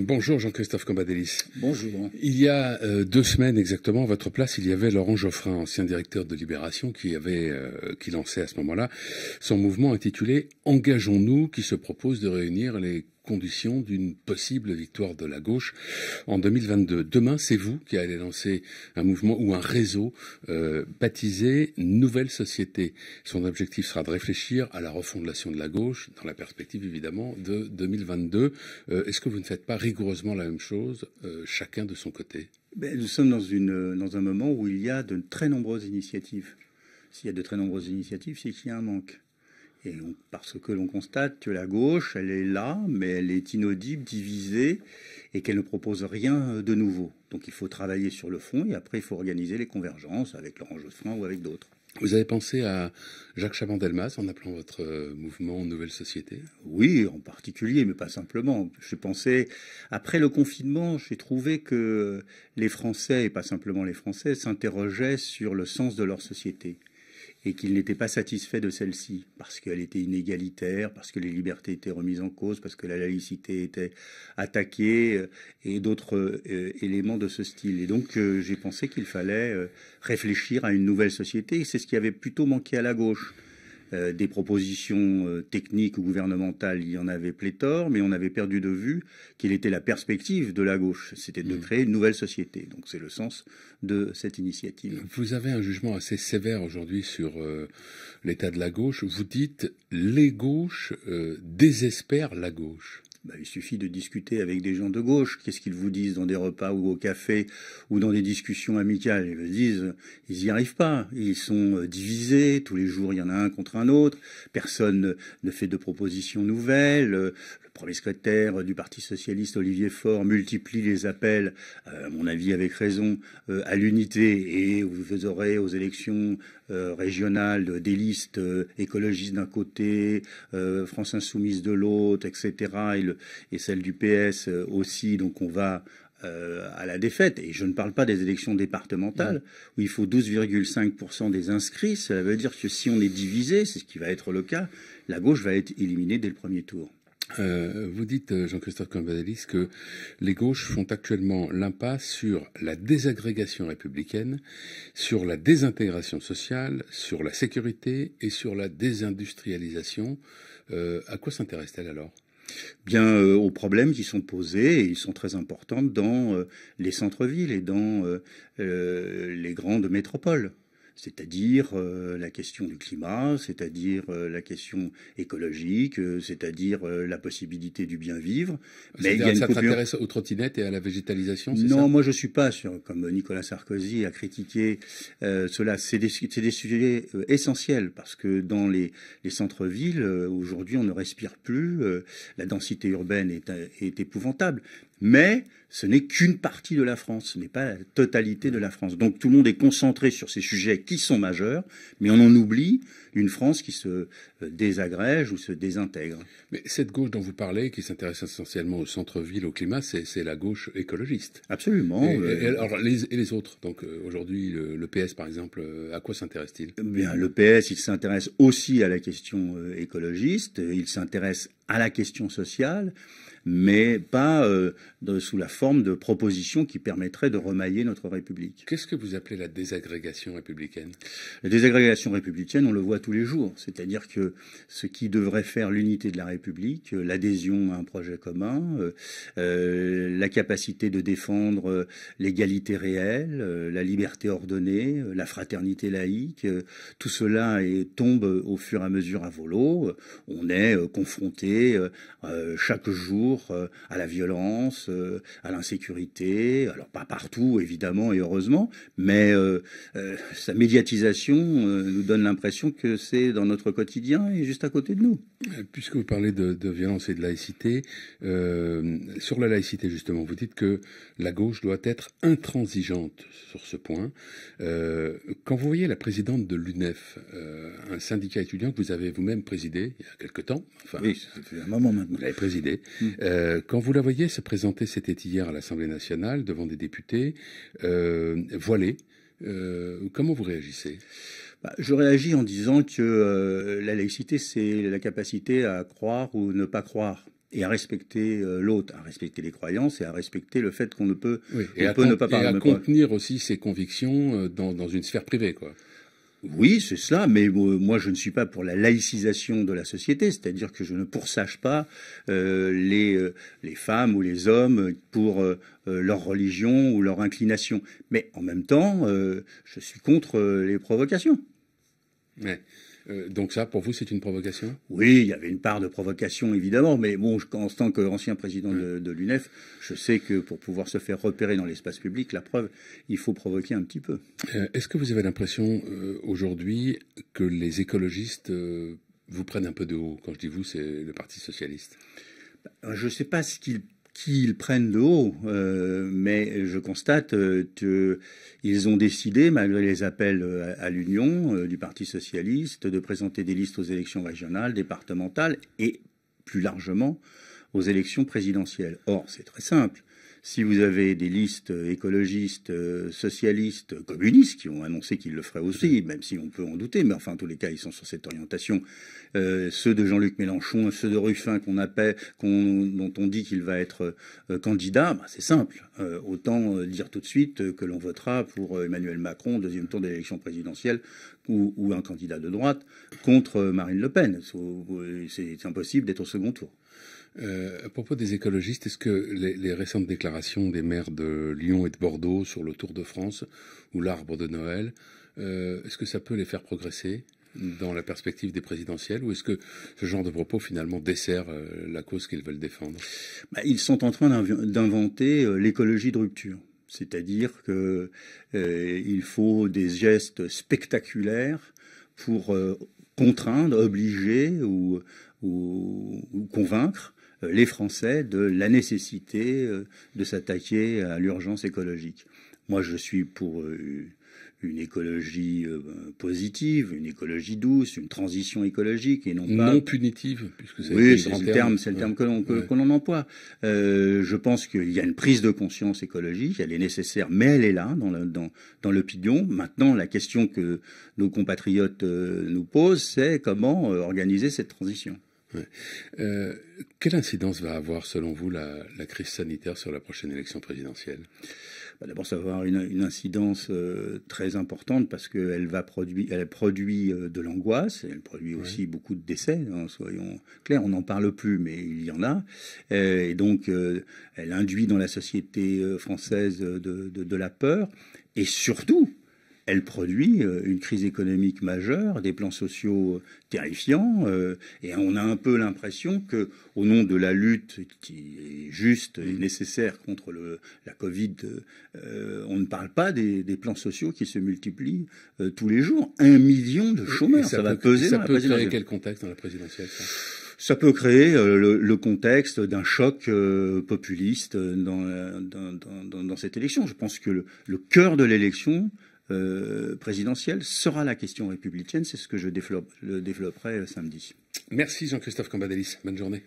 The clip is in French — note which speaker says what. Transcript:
Speaker 1: Bonjour Jean-Christophe Combadélis. Bonjour. Il y a euh, deux semaines exactement, à votre place, il y avait Laurent Geoffrin, ancien directeur de Libération, qui avait, euh, qui lançait à ce moment-là son mouvement intitulé Engageons-nous, qui se propose de réunir les conditions d'une possible victoire de la gauche en 2022. Demain, c'est vous qui allez lancer un mouvement ou un réseau euh, baptisé Nouvelle Société. Son objectif sera de réfléchir à la refondation de la gauche dans la perspective évidemment de 2022. Euh, est-ce que vous ne faites pas rigoureusement la même chose, euh, chacun de son côté ben, Nous sommes dans, dans un moment
Speaker 2: où il y a de très nombreuses initiatives. S'il y a de très nombreuses initiatives, c'est qu'il y a un manque parce que l'on constate que la gauche, elle est là, mais elle est inaudible, divisée, et qu'elle ne propose rien de nouveau. Donc il faut travailler sur le fond, et après il faut organiser les convergences avec Laurent Josephin ou avec d'autres. Vous avez pensé à Jacques Chaban-Delmas en appelant votre euh, mouvement Nouvelle Société Oui, en particulier, mais pas simplement. Je pensais, après le confinement, j'ai trouvé que les Français, et pas simplement les Français, s'interrogeaient sur le sens de leur société et qu'il n'était pas satisfait de celle-ci, parce qu'elle était inégalitaire, parce que les libertés étaient remises en cause, parce que la laïcité était attaquée, euh, et d'autres euh, éléments de ce style. Et donc euh, j'ai pensé qu'il fallait réfléchir à une nouvelle société, et c'est ce qui avait plutôt manqué à la gauche. Euh, des propositions euh, techniques ou gouvernementales, il y en avait pléthore, mais on avait perdu de vue qu'il était la perspective de la gauche, c'était de mm. créer une nouvelle société. Donc c'est le sens de cette
Speaker 1: initiative. Vous avez un jugement assez sévère aujourd'hui sur euh, l'état de la gauche. Vous dites les gauches désespèrent la gauche. Bah, il suffit de discuter avec
Speaker 2: des gens de gauche. Qu'est-ce qu'ils vous disent dans des repas ou au café ou dans des discussions amicales Ils vous disent, ils n'y arrivent pas. Ils sont euh, divisés. Tous les jours, il y en a un contre un autre. Personne ne fait de propositions nouvelles. Euh, le premier secrétaire du Parti socialiste, Olivier Faure, multiplie les appels, euh, à mon avis avec raison, à l'unité. Et vous aurez aux élections régionales des listes écologistes d'un côté, France Insoumise de l'autre, etc et celle du PS euh, aussi. Donc on va euh, à la défaite, et je ne parle pas des élections départementales, où il faut 12,5% des inscrits, cela veut dire que si on est divisé, c'est ce qui va être le cas,
Speaker 1: la gauche va être éliminée dès le premier tour. Euh, vous dites, Jean-Christophe Cambadélis, que les gauches font actuellement l'impasse sur la désagrégation républicaine, sur la désintégration sociale, sur la sécurité et sur la désindustrialisation. à quoi s'intéresse-t-elle alors
Speaker 2: bien euh, aux problèmes qui sont posés et ils sont très importants dans euh, les centres-villes et dans euh, les grandes métropoles c'est-à-dire euh, la question du climat, c'est-à-dire euh, la question écologique, euh, c'est-à-dire la possibilité du bien vivre. Mais il y a ça t'intéresse aux trottinettes et à la végétalisation Non, moi je suis pas sûr, comme Nicolas Sarkozy a critiqué cela. C'est des, sujets essentiels parce que dans les, centres-villes, aujourd'hui, on ne respire plus. la densité urbaine est épouvantable. Mais ce n'est qu'une partie de la France, ce n'est pas la totalité de la France. Donc tout le monde est concentré sur ces sujets qui sont majeurs, mais on en oublie une France qui se euh,
Speaker 1: désagrège ou se désintègre. Mais cette gauche dont vous parlez, qui s'intéresse essentiellement au centre-ville, au climat, c'est la gauche écologiste. Absolument. Et, euh, alors, les, autres Donc euh, aujourd'hui, le, PS par exemple, à quoi s'intéresse-t-il eh Bien, le
Speaker 2: PS, il s'intéresse aussi à la question écologiste, il s'intéresse à la question sociale, mais pas euh, sous la forme de propositions qui permettraient de remailler notre République.
Speaker 1: Qu'est-ce que vous appelez la désagrégation républicaine
Speaker 2: La désagrégation républicaine, on le voit tous les jours, c'est-à-dire que ce qui devrait faire l'unité de la République, euh, l'adhésion à un projet commun, euh, la capacité de défendre l'égalité réelle, la liberté ordonnée, la fraternité laïque, tout cela tombe au fur et à mesure à volo. On est confronté euh, euh, chaque jour euh, à la violence, à l'insécurité. Alors pas partout, évidemment et heureusement, mais sa médiatisation nous donne l'impression que c'est dans notre quotidien et juste
Speaker 1: à côté de nous. Puisque vous parlez de, violence et de laïcité, sur la laïcité justement, vous dites que la gauche doit être intransigeante sur ce point. quand vous voyez la présidente de l'UNEF, un syndicat étudiant que vous avez vous-même présidé il y a quelque temps, enfin, fait un moment maintenant. Vous l'avez hmm. euh, quand vous la voyez se présenter, c'était hier à l'Assemblée nationale, devant des députés, euh, euh comment vous réagissez bah, Je réagis en disant que euh, la laïcité,
Speaker 2: c'est la capacité à croire ou ne pas croire et à respecter l'autre, à respecter les croyances et à respecter le fait qu'on ne peut,
Speaker 1: pas parler. Et à contenir aussi ses convictions
Speaker 2: dans, dans une sphère privée, quoi. Oui, c'est cela, mais euh, moi je ne suis pas pour la laïcisation de la société, c'est-à-dire que je ne poursache pas euh, les, euh, les, femmes ou les hommes pour leur religion ou leur inclination. Mais en même temps, je suis contre les provocations. mais. Euh, donc ça, pour vous, c'est une provocation Oui, il y avait une part de provocation, évidemment, mais bon, en tant qu'ancien président de, l'UNEF, je sais que pour pouvoir se faire repérer dans l'espace public, la preuve, il faut provoquer un petit peu.
Speaker 1: Euh, est-ce que vous avez l'impression euh, aujourd'hui que les écologistes vous prennent un peu de haut Quand je dis vous, c'est le Parti socialiste. Bah, je ne sais pas ce qu'ils qu'ils
Speaker 2: prennent de haut, euh, mais je constate euh, qu'ils ont décidé, malgré les appels euh, à, l'union du Parti socialiste, de présenter des listes aux élections régionales, départementales et plus largement aux élections présidentielles. Or, c'est très simple. Si vous avez des listes euh, écologistes, euh, socialistes, euh, communistes qui ont annoncé qu'ils le feraient aussi, même si on peut en douter, mais enfin tous les cas ils sont sur cette orientation, ceux de Jean-Luc Mélenchon, ceux de Ruffin qu'on appelle, dont on dit qu'il va être candidat, bah, c'est simple. autant dire tout de suite que l'on votera pour Emmanuel Macron, deuxième tour de l'élection présidentielle, ou, un candidat de droite contre Marine Le Pen.
Speaker 1: C'est impossible d'être au second tour. Euh, à propos des écologistes, est-ce que les, récentes déclarations des maires de Lyon et de Bordeaux sur le Tour de France ou l'arbre de Noël, euh, est-ce que ça peut les faire progresser dans la perspective des présidentielles ou est-ce que ce genre de propos finalement dessert euh, la cause qu'ils veulent défendre bah, Ils sont en train
Speaker 2: d'inventer l'écologie de rupture. C'est-à-dire qu'il faut des gestes spectaculaires pour contraindre, obliger ou, convaincre euh, les Français de la nécessité euh, de s'attaquer à l'urgence écologique. Moi, je suis pour euh, une écologie positive, une écologie douce, une transition écologique et non, pas
Speaker 1: punitive puisque c'est le terme, terme que l'on
Speaker 2: emploie. je pense qu'il y a une prise de conscience écologique, elle est nécessaire, mais elle est là dans dans l'opinion. Maintenant, la question que nos compatriotes nous posent, c'est comment organiser cette
Speaker 1: transition. Euh, quelle incidence va avoir, selon vous, la, crise sanitaire sur la prochaine élection présidentielle bah, D'abord, ça va avoir une, incidence euh, très
Speaker 2: importante parce qu'elle va produire, elle produit euh, de l'angoisse, elle produit aussi beaucoup de décès. Hein, soyons clairs, on n'en parle plus, mais il y en a. et donc, elle induit dans la société française de la peur. Et surtout, elle produit euh, une crise économique majeure, des plans sociaux euh, terrifiants, euh, et on a un peu l'impression que, au nom de la lutte qui est juste et mm. nécessaire contre la Covid, on ne parle pas des, plans sociaux qui se multiplient tous les jours. Un million de chômeurs, ça, va peser ça dans peut la quel
Speaker 1: contexte dans la présidentielle
Speaker 2: ça peut créer le, contexte d'un choc populiste dans, cette élection. Je pense que le cœur de l'élection euh, présidentielle sera la question républicaine. C'est ce que je développerai euh, samedi. Merci Jean-Christophe Cambadélis. Bonne journée.